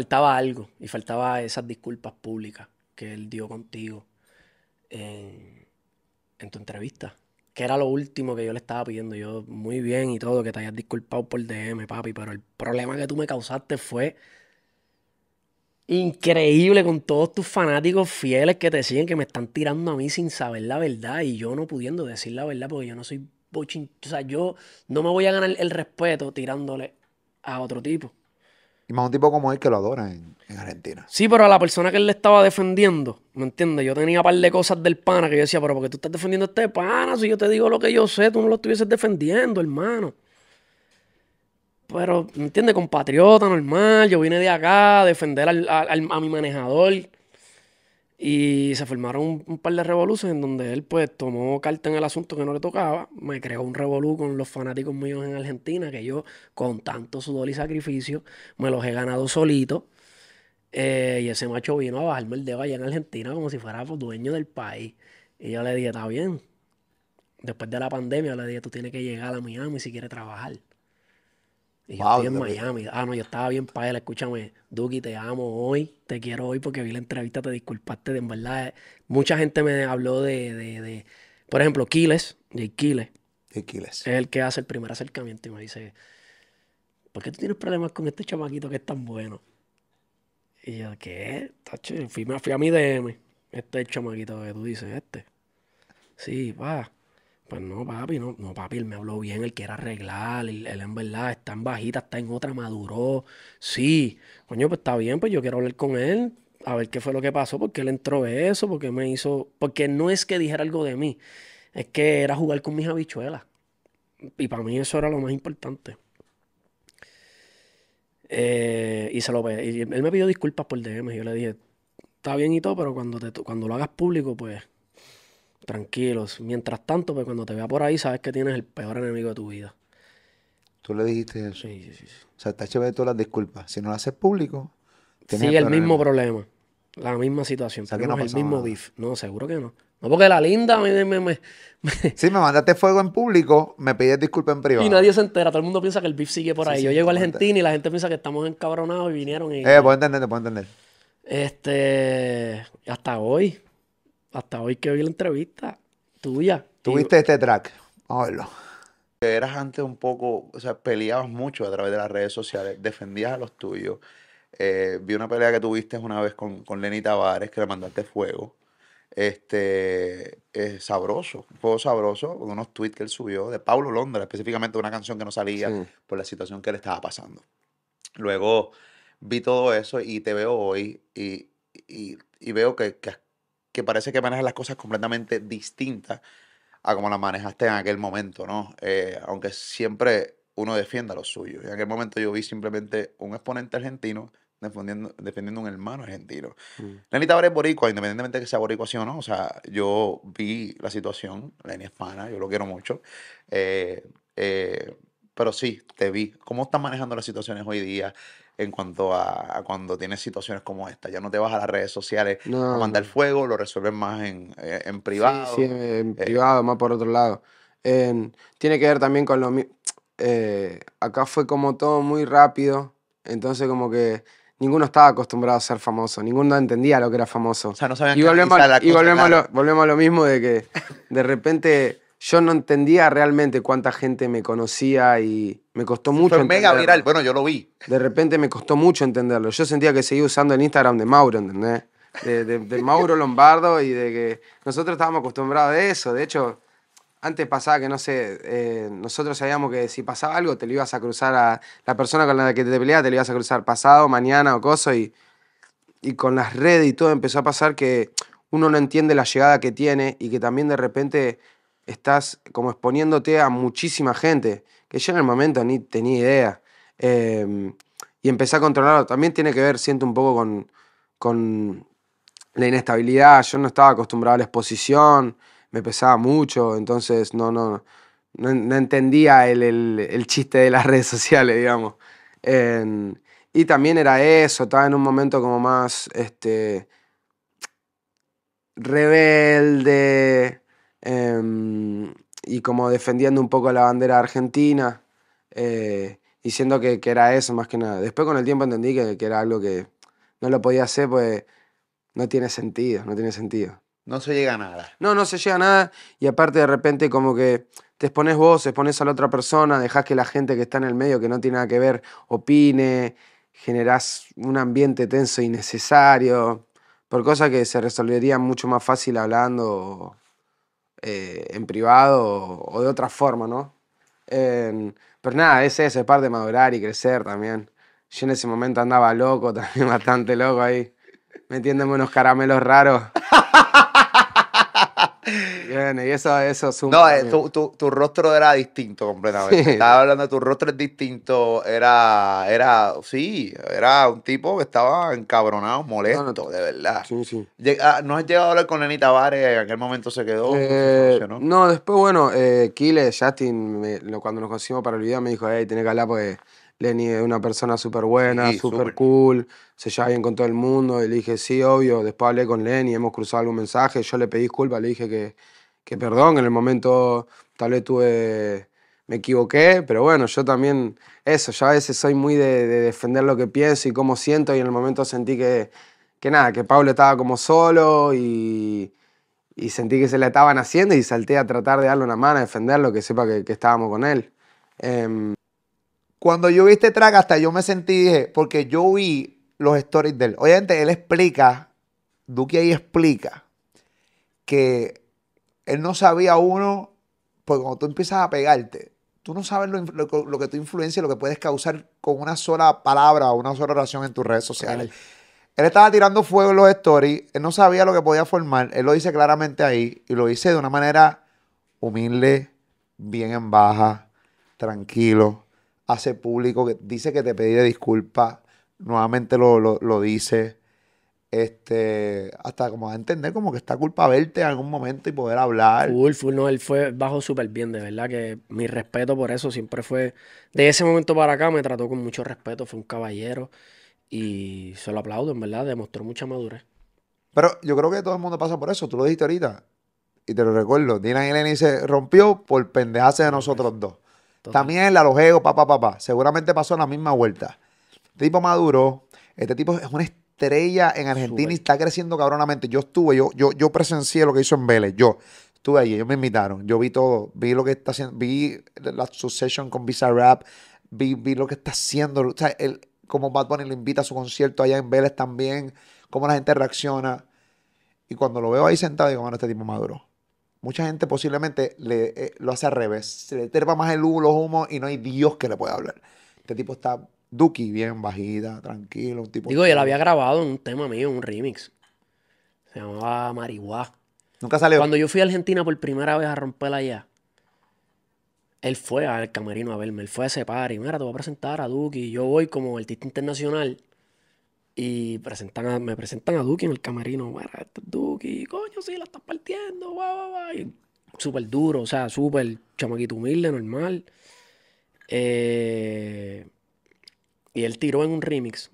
faltaba algo y faltaba esas disculpas públicas que él dio contigo en, tu entrevista. Que era lo último que yo le estaba pidiendo. Yo, muy bien y todo, que te hayas disculpado por DM, papi, pero el problema que tú me causaste fue increíble con todos tus fanáticos fieles que te siguen, que me están tirando a mí sin saber la verdad y yo no pudiendo decir la verdad porque yo no soy bochin. O sea, yo no me voy a ganar el respeto tirándole a otro tipo. Y más un tipo como él que lo adora en, Argentina. Sí, pero a la persona que él le estaba defendiendo, ¿me entiendes? Yo tenía un par de cosas del pana que yo decía, pero porque tú estás defendiendo a este pana? Si yo te digo lo que yo sé, tú no lo estuvieses defendiendo, hermano. Pero, ¿me entiendes? Compatriota normal, yo vine de acá a defender a mi manejador, y se formaron un, par de revoluciones en donde él pues tomó carta en el asunto que no le tocaba, me creó un revolú con los fanáticos míos en Argentina, que yo con tanto sudor y sacrificio me los he ganado solito. Eh, y ese macho vino a bajarme el dedo allá en Argentina como si fuera pues, dueño del país. Y yo le dije, está bien. Después de la pandemia, le dije, tú tienes que llegar a Miami si quieres trabajar. Y yo en Miami. Ah, yo estaba bien para él. Escúchame, Duki, te amo hoy. Te quiero hoy porque vi la entrevista, te disculpaste. De, en verdad, mucha gente me habló de, por ejemplo, Kiles, de Kiles. Kiles. Es el que hace el primer acercamiento y me dice, ¿por qué tú tienes problemas con este chamaquito que es tan bueno? Y yo, ¿qué? fui, fui a mi DM. Este chamaquito que tú dices, este. Sí, va. Pues no, papi, no, papi, él me habló bien, él quiere arreglar, él, en verdad está en bajita, está en otra, maduró. Sí, coño, pues está bien, pues yo quiero hablar con él, a ver qué fue lo que pasó, porque él entró eso, porque me hizo. Porque no es que dijera algo de mí, es que era jugar con mis habichuelas. Y para mí eso era lo más importante. Eh, y se lo y él me pidió disculpas por DM. Yo le dije, está bien y todo, pero cuando, te, cuando lo hagas público, pues tranquilos. Mientras tanto, pues cuando te vea por ahí, sabes que tienes el peor enemigo de tu vida. Tú le dijiste eso. Sí, sí, sí. O sea, está chévere todas las disculpas. Si no lo haces público, Sigue el, mismo problema. La misma situación. O que no el mismo nada. No, seguro que no. No, porque la linda me, me, me, Sí, me mandaste fuego en público, me pides disculpas en privado. Y nadie se entera, todo el mundo piensa que el BIF sigue por ahí. Yo llego a Argentina y la gente piensa que estamos encabronados y vinieron y... Eh, puedo entender, puedo entender. Este... Hasta hoy hasta hoy que vi la entrevista tuya. Tuviste este track. Vamos a verlo. Eras antes un poco, o sea, peleabas mucho a través de las redes sociales, defendías a los tuyos. Eh, vi una pelea que tuviste una vez con, con Lenny Tavares, que le mandaste fuego. Este, es eh, sabroso, un sabroso, con unos tweets que él subió de Paulo Londra, específicamente una canción que no salía por la situación que le estaba pasando. Luego vi todo eso y te veo hoy y, veo que, que que parece que manejas las cosas completamente distintas a como las manejaste en aquel momento, ¿no? Eh, aunque siempre uno defienda lo suyo. En aquel momento yo vi simplemente un exponente argentino defendiendo, defendiendo un hermano argentino. Mm. Lenny boricua, independientemente de que sea boricua así o no, o sea, yo vi la situación, Lenny es yo lo quiero mucho. Eh, eh, pero sí, te vi. ¿Cómo están manejando las situaciones hoy día? en cuanto a, cuando tienes situaciones como esta. Ya no te vas a las redes sociales a mandar fuego, lo resuelves más en, eh, privado. Sí, en eh, privado, más por otro lado. Em, tiene que ver también con lo mismo. Eh, acá fue como todo muy rápido, entonces como que ninguno estaba acostumbrado a ser famoso, ninguno entendía lo que era famoso. O sea, no sabían y volvemos, que, y, y volvemos, volvemos a lo mismo de que de repente yo no entendía realmente cuánta gente me conocía y me costó mucho. Fue mega viral, bueno, yo lo vi. De repente me costó mucho entenderlo. Yo sentía que seguía usando el Instagram de Mauro, ¿entendés? De, Mauro Lombardo y de que nosotros estábamos acostumbrados a eso. De hecho, antes pasaba que, no sé, eh, nosotros sabíamos que si pasaba algo te lo ibas a cruzar a la persona con la que te peleaba te lo ibas a cruzar pasado, mañana o cosa. Y, y con las redes y todo empezó a pasar que uno no entiende la llegada que tiene y que también de repente estás como exponiéndote a muchísima gente, que yo en el momento ni tenía idea. Em, y empecé a controlarlo. También tiene que ver, siento un poco con, la inestabilidad. Yo no estaba acostumbrado a la exposición, me pesaba mucho, entonces no, no, no, entendía el, chiste de las redes sociales, digamos. Em, y también era eso, estaba en un momento como más este, rebelde, y como defendiendo un poco la bandera argentina, eh, diciendo que, era eso más que nada. Después con el tiempo entendí que, que, era algo que no lo podía hacer, pues no tiene sentido, no tiene sentido. No se llega a nada. No, no se llega a nada y aparte de repente como que te expones vos, expones a la otra persona, dejas que la gente que está en el medio, que no tiene nada que ver, opine, generás un ambiente tenso necesario, por cosas que se resolverían mucho más fácil hablando. Eh, en privado o, de otra forma, ¿no? Em, pero nada, es eso, es parte de madurar y crecer también. Yo en ese momento andaba loco, también bastante loco ahí, metiéndome unos caramelos raros y eso, eso No, eh, tu, rostro era distinto completamente. Estaba hablando, tu rostro es distinto. Era, era, sí, era un tipo que estaba encabronado, molesto, ah, de verdad. Sí, sí. Ah, ¿No has llegado a hablar con Lenny Tavares? En aquel momento se quedó. no, eh, después, bueno, eh, Kile, Justin, cuando nos conocimos para el video, me dijo, hey, tenés que hablar porque... Lenny es una persona súper buena, súper cool, se lleva bien con todo el mundo. Y le dije, sí, obvio. Después hablé con Lenny, hemos cruzado algún mensaje. Yo le pedí disculpas, le dije que, que perdón, en el momento tal vez tuve, me equivoqué, pero bueno, yo también, eso, ya a veces soy muy de, defender lo que pienso y cómo siento y en el momento sentí que, que nada, que Pablo estaba como solo y, y sentí que se la estaban haciendo y salté a tratar de darle una mano, a defenderlo, que sepa que, estábamos con él. Em, Cuando yo vi este track, hasta yo me sentí, dije, porque yo vi los stories de él. Obviamente, él explica, Duque ahí explica que él no sabía uno, porque cuando tú empiezas a pegarte, tú no sabes lo, lo, que tú influencia, lo que puedes causar con una sola palabra o una sola oración en tus redes sociales. Él estaba tirando fuego en los stories, él no sabía lo que podía formar, él lo dice claramente ahí y lo dice de una manera humilde, bien en baja, tranquilo, hace público, que dice que te pide disculpas, nuevamente lo, lo, lo dice este, hasta como a entender como que está culpa verte en algún momento y poder hablar. Full, no, él fue bajo súper bien, de verdad que mi respeto por eso siempre fue, de ese momento para acá me trató con mucho respeto, fue un caballero y se lo aplaudo, en verdad, demostró mucha madurez. Pero yo creo que todo el mundo pasa por eso, tú lo dijiste ahorita y te lo recuerdo, Dina y Lenny se rompió por pendejarse de nosotros dos. También el alojeo, papá, papá, seguramente pasó la misma vuelta. tipo maduro, este tipo es un estrella en Argentina y está creciendo cabronamente. Yo estuve, yo, yo, yo presencié lo que hizo en Vélez, yo. Estuve ahí, ellos me invitaron, yo vi todo, vi lo que está haciendo, vi la sucesión con Visa Rap, vi, lo que está haciendo, o sea, el, como Bad Bunny le invita a su concierto allá en Vélez también, cómo la gente reacciona. Y cuando lo veo ahí sentado, digo, bueno, este tipo maduro. Mucha gente posiblemente le, eh, lo hace al revés. Se le terpa más el humo, los humos y no hay Dios que le pueda hablar. Este tipo está Duki, bien bajita, tranquilo, un tipo. Digo, yo la había grabado en un tema mío, en un remix. Se llamaba Marihuá. Nunca salió. Cuando yo fui a Argentina por primera vez a romperla allá, él fue al camerino a verme, él fue a ese party. Mira, te voy a presentar a Duki. Yo voy como artista internacional y presentan me presentan a Duki en el camerino. Mira, este es Duki, coño, sí, la estás partiendo, guau, Súper duro, o sea, súper chamaquito humilde, normal. Eh y él tiró en un remix,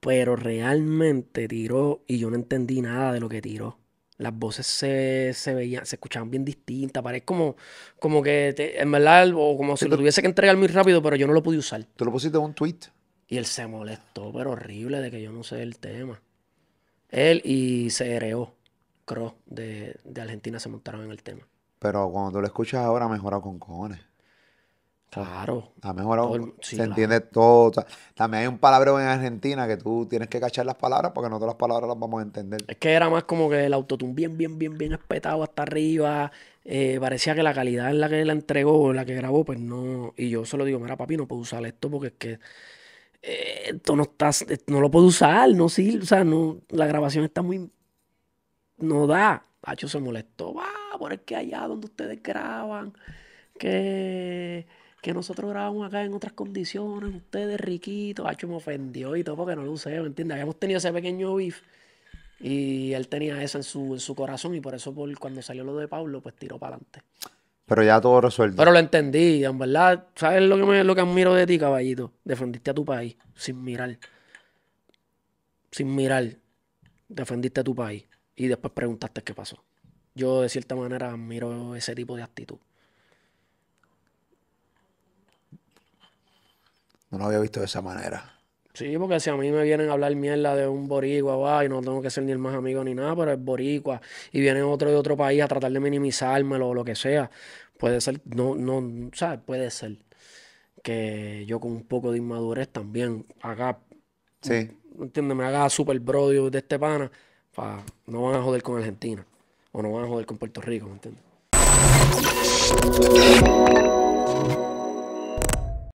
pero realmente tiró y yo no entendí nada de lo que tiró. Las voces se, se veían, se escuchaban bien distintas, parece como, como que en verdad, o como si lo tuviese que entregar muy rápido, pero yo no lo pude usar. ¿Te lo pusiste en un tweet? Y él se molestó, pero horrible, de que yo no sé el tema. Él y CRO, de, de Argentina, se montaron en el tema. Pero cuando tú lo escuchas ahora, mejora con cojones. Claro. A mejorado. se entiende todo. también hay un palabreo en Argentina que tú tienes que cachar las palabras porque no todas las palabras las vamos a entender. Es que era más como que el autotune bien, bien, bien, bien espetado hasta arriba. Eh, parecía que la calidad en la que la entregó, en la que grabó, pues no. Y yo solo digo, mira, papi, no puedo usar esto porque es que eh, esto no está, no lo puedo usar, no sí. o sea, no, la grabación está muy. No da. Hacho se molestó, va, por que allá donde ustedes graban, que nosotros grabamos acá en otras condiciones, ustedes riquitos, Hacho me ofendió y todo porque no lo usé, ¿me entiendes? Habíamos tenido ese pequeño beef y él tenía eso en su, corazón y por eso cuando salió lo de Pablo, pues tiró para adelante. Pero ya todo resuelto. Pero lo entendí, en verdad, ¿sabes lo que, lo que admiro de ti, caballito? Defendiste a tu país sin mirar. Sin mirar, defendiste a tu país y después preguntaste qué pasó. Yo de cierta manera admiro ese tipo de actitud. No lo había visto de esa manera. Sí, porque si a mí me vienen a hablar mierda de un boricua, y no tengo que ser ni el más amigo ni nada, pero es boricua, y viene otro de otro país a tratar de minimizármelo o lo que sea, puede ser, no, no, ¿sabes? Puede ser que yo con un poco de inmadurez también haga, sí. ¿entiendes? Me haga super brodio de este pana, no van a joder con Argentina, o no van a joder con Puerto Rico, ¿me entiendes?